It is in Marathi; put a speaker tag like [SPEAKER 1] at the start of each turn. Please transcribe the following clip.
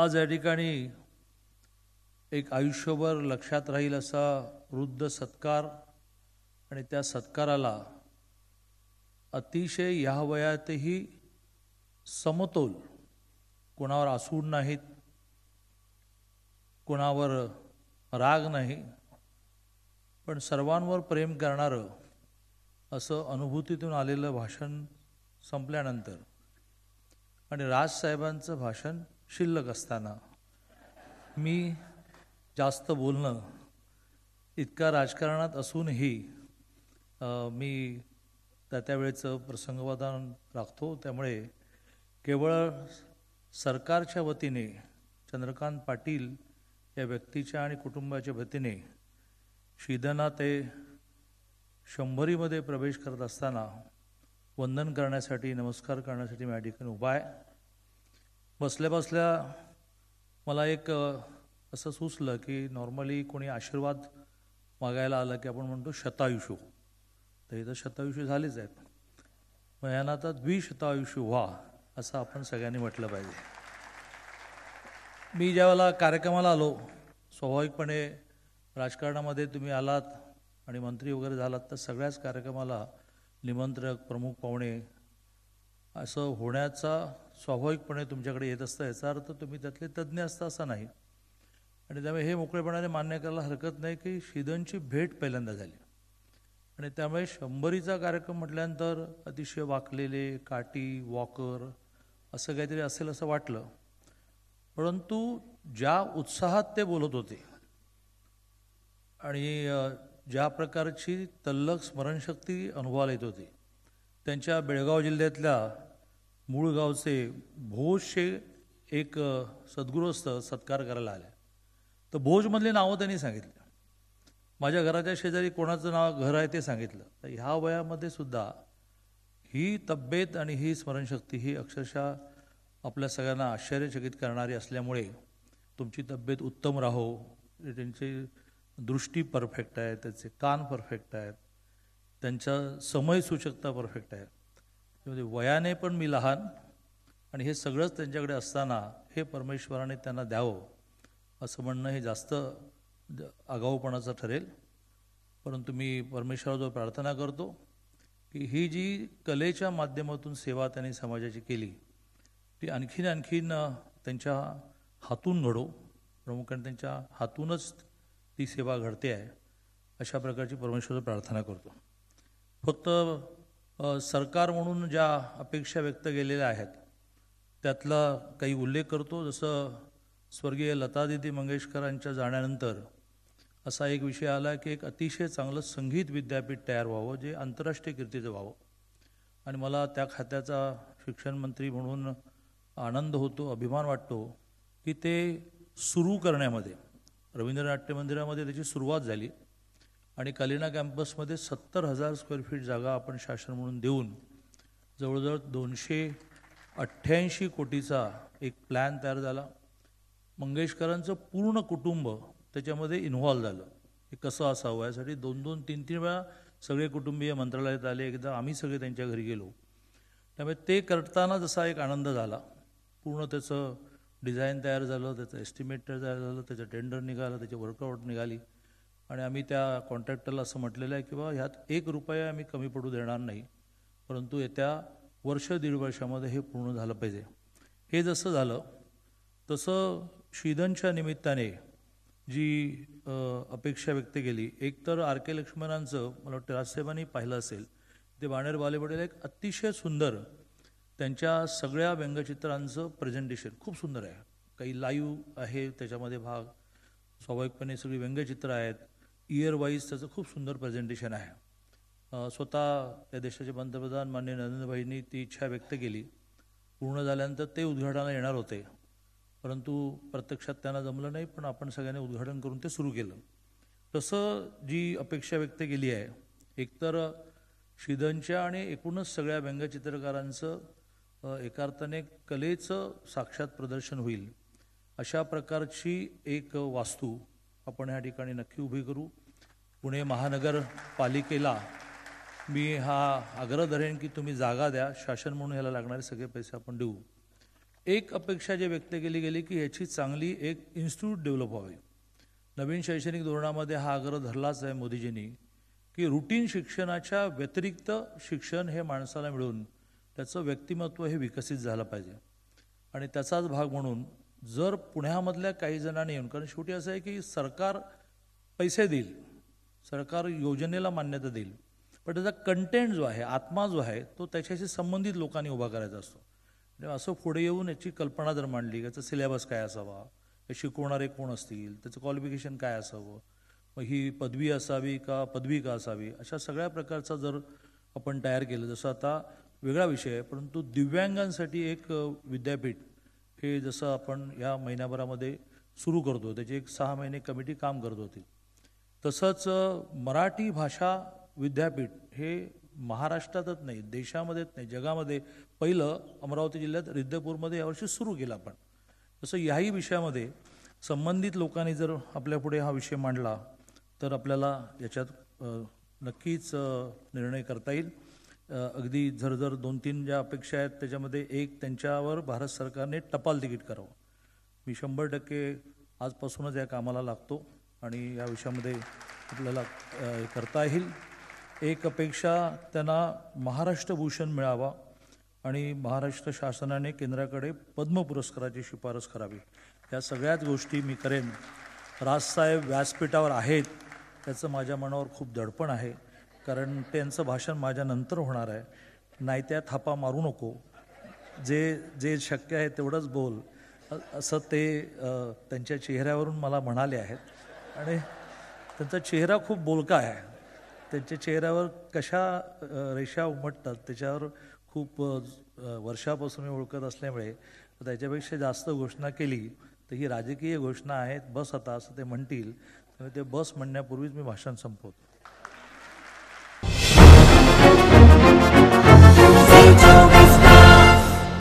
[SPEAKER 1] आज या ठिकाणी एक आयुष्यभर लक्षात राहील असा वृद्ध सत्कार आणि त्या सत्काराला अतिशय ह्या वयातही समतोल कोणावर आसूड नाहीत कोणावर राग नाही पण सर्वांवर प्रेम करणारं असं अनुभूतीतून आलेलं भाषण संपल्यानंतर आणि राजसाहेबांचं भाषण शिल्लक असताना मी जास्त बोलणं इतका राजकारणात असूनही मी त्या त्यावेळेचं प्रसंगवादान राखतो त्यामुळे केवळ सरकारच्या वतीने चंद्रकांत पाटील या व्यक्तीच्या आणि कुटुंबाच्या वतीने शिदना ते शंभरीमध्ये प्रवेश करत असताना वंदन करण्यासाठी नमस्कार करण्यासाठी मी या ठिकाणी उभा आहे बसल्या बसल्या मला एक असं सुचलं की नॉर्मली कोणी आशीर्वाद मागायला आलं की आपण म्हणतो शतायुषू तर इथं शतायुषू झालेच आहेत मग यांना आता द्विशतायुषू व्हा असं आपण सगळ्यांनी म्हटलं पाहिजे मी ज्यावेळेला कार्यक्रमाला आलो स्वाभाविकपणे राजकारणामध्ये तुम्ही आलात आणि मंत्री वगैरे झालात तर सगळ्याच कार्यक्रमाला निमंत्रक प्रमुख पाहुणे असं होण्याचा स्वाभाविकपणे तुमच्याकडे येत असतं याचा अर्थ तुम्ही त्यातले तज्ज्ञ असता असा नाही आणि त्यामुळे हे मोकळेपणाने मान्य करायला हरकत नाही की शिदनची भेट पहिल्यांदा झाली आणि त्यामुळे शंभरीचा कार्यक्रम म्हटल्यानंतर अतिशय वाकलेले काटी वॉकर असं काहीतरी असेल असं वाटलं परंतु ज्या उत्साहात ते बोलत होते आणि ज्या प्रकारची तल्लक स्मरणशक्ती अनुभवाला येत होती त्यांच्या बेळगाव जिल्ह्यातल्या मूळ गावचे भोजचे एक सद्गुरुस्त सत्कार करायला आले तर भोजमधली नावं त्यांनी सांगितली माझ्या घराच्या शेजारी कोणाचं नाव घर आहे ते सांगितलं तर ह्या वयामध्ये सुद्धा ही तब्येत आणि ही स्मरणशक्ती ही अक्षरशः आपल्या सगळ्यांना आश्चर्यचकित करणारी असल्यामुळे तुमची तब्येत उत्तम राहो त्यांची दृष्टी परफेक्ट आहे त्याचे कान परफेक्ट आहेत त्यांच्या समय सूचकता परफेक्ट आहे म्हणजे वयाने पण मी लहान आणि हे सगळंच त्यांच्याकडे असताना हे परमेश्वराने त्यांना द्यावं असं म्हणणं हे जास्त आगाऊपणाचं ठरेल परंतु मी परमेश्वराजवळ प्रार्थना करतो की ही जी कलेच्या माध्यमातून सेवा त्यांनी समाजाची केली ती आणखीन आणखीन त्यांच्या हातून घडो प्रमुखाने त्यांच्या हातूनच ती सेवा घडते आहे अशा प्रकारची परमेश्वर प्रार्थना करतो फक्त सरकार म्हणून ज्या अपेक्षा व्यक्त केलेल्या आहेत त्यातला काही उल्लेख करतो जसं स्वर्गीय लता दिदी मंगेशकरांच्या जाण्यानंतर असा एक विषय आला की एक अतिशय चांगलं संगीत विद्यापीठ तयार व्हावं जे आंतरराष्ट्रीय कीर्तीचं व्हावं आणि मला त्या खात्याचा शिक्षण मंत्री म्हणून आनंद होतो अभिमान वाटतो की ते सुरू करण्यामध्ये रवींद्र नाट्य मंदिरामध्ये त्याची सुरुवात झाली आणि कलिना कॅम्पसमध्ये सत्तर हजार स्क्वेअर फीट जागा आपण शासन म्हणून देऊन जवळजवळ दोनशे अठ्ठ्याऐंशी कोटीचा एक प्लॅन तयार झाला मंगेशकरांचं पूर्ण कुटुंब त्याच्यामध्ये इन्व्हॉल्व झालं हे कसं असावं यासाठी दोन दोन तीन तीन वेळा सगळे कुटुंबीय मंत्रालयात आले एकदा आम्ही सगळे त्यांच्या घरी गेलो त्यामुळे ते करताना जसा एक आनंद झाला पूर्ण त्याचं डिझाईन तयार झालं त्याचं एस्टिमेट तयार झालं त्याचं टेंडर निघालं त्याची वर्कआउट निघाली आणि आम्ही त्या कॉन्ट्रॅक्टरला असं म्हटलेलं आहे की बाबा ह्यात एक रुपया आम्ही कमी पडू देणार नाही परंतु येत्या वर्ष दीड वर्षामध्ये हे पूर्ण झालं पाहिजे हे जसं झालं तसं श्रीधनच्या निमित्ताने जी अपेक्षा व्यक्त केली एकतर आर के लक्ष्मणांचं मला वाटतं राजसाहेबांनी पाहिलं असेल ते बाणेर बालेबडेला एक अतिशय सुंदर त्यांच्या सगळ्या व्यंगचित्रांचं प्रेझेंटेशन खूप सुंदर आहे काही लाईव्ह आहे त्याच्यामध्ये भाग स्वाभाविकपणे सगळी व्यंगचित्रं आहेत इयरवाईज त्याचं खूप सुंदर प्रेझेंटेशन आहे स्वतः या देशाचे पंतप्रधान मान्य नरेंद्रभाईंनी ती इच्छा व्यक्त केली पूर्ण झाल्यानंतर ते उद्घाटनाला येणार होते परंतु प्रत्यक्षात त्यांना जमलं नाही पण आपण सगळ्यांनी उद्घाटन करून ते सुरू केलं तसं जी अपेक्षा व्यक्त केली आहे एकतर शिदनच्या आणि एकूणच सगळ्या व्यंगचित्रकारांचं अर्थाने कलेचं साक्षात प्रदर्शन होईल अशा प्रकारची एक वास्तू आपण ह्या ठिकाणी नक्की उभी करू पुणे महानगरपालिकेला मी हा आग्रह धरेन की तुम्ही जागा द्या शासन म्हणून ह्याला लागणारे सगळे पैसे आपण देऊ एक अपेक्षा जे व्यक्त केली गेली की याची चांगली एक इन्स्टिट्यूट डेव्हलप व्हावी नवीन शैक्षणिक धोरणामध्ये हा आग्रह धरलाच आहे मोदीजींनी की रुटीन शिक्षणाच्या व्यतिरिक्त शिक्षण हे माणसाला मिळून त्याचं व्यक्तिमत्व हे विकसित झालं पाहिजे आणि त्याचाच भाग म्हणून जर पुण्यामधल्या काही जणांनी येऊन कारण शेवटी असं आहे की सरकार पैसे देईल सरकार योजनेला मान्यता देईल पण त्याचा कंटेंट जो आहे आत्मा जो आहे तो त्याच्याशी संबंधित लोकांनी उभा करायचा असतो असं पुढे येऊन याची कल्पना जर मांडली याचा सिलेबस काय असावा हे शिकवणारे कोण असतील त्याचं क्वालिफिकेशन काय असावं मग ही पदवी असावी का पदवी का असावी अशा सगळ्या प्रकारचा जर आपण तयार केलं जसं आता वेगळा विषय आहे परंतु दिव्यांगांसाठी एक विद्यापीठ हे जसं आपण या महिन्याभरामध्ये सुरू करतो त्याची एक सहा महिने कमिटी काम करत होती तसंच मराठी भाषा विद्यापीठ हे महाराष्ट्रातच नाही देशामध्येच नाही जगामध्ये पहिलं अमरावती जिल्ह्यात रिद्धपूरमध्ये यावर्षी सुरू केलं आपण तसं याही विषयामध्ये संबंधित लोकांनी जर आपल्यापुढे हा विषय मांडला तर आपल्याला याच्यात नक्कीच निर्णय करता येईल अगदी जर दोन तीन ज्या अपेक्षा आहेत त्याच्यामध्ये एक त्यांच्यावर भारत सरकारने टपाल तिकीट करावं मी शंभर टक्के आजपासूनच या कामाला लागतो आणि या विषयामध्ये आपल्याला करता येईल एक अपेक्षा त्यांना महाराष्ट्र भूषण मिळावा आणि महाराष्ट्र शासनाने केंद्राकडे पद्म पुरस्काराची शिफारस करावी या सगळ्याच गोष्टी मी करेन राजसाहेब व्यासपीठावर आहेत त्याचं माझ्या मनावर खूप दडपण आहे कारण त्यांचं भाषण माझ्यानंतर होणार आहे नाही त्या थापा मारू नको जे जे शक्य आहे तेवढंच बोल असं ते त्यांच्या चेहऱ्यावरून मला म्हणाले आहेत आणि त्यांचा चेहरा खूप बोलका आहे त्यांच्या चेहऱ्यावर कशा रेषा उमटतात त्याच्यावर खूप वर्षापासून मी ओळखत असल्यामुळे त्याच्यापेक्षा जास्त घोषणा केली तर ही राजकीय घोषणा आहेत बस आता असं ते म्हणतील त्यामुळे ते बस म्हणण्यापूर्वीच मी भाषण संपवतो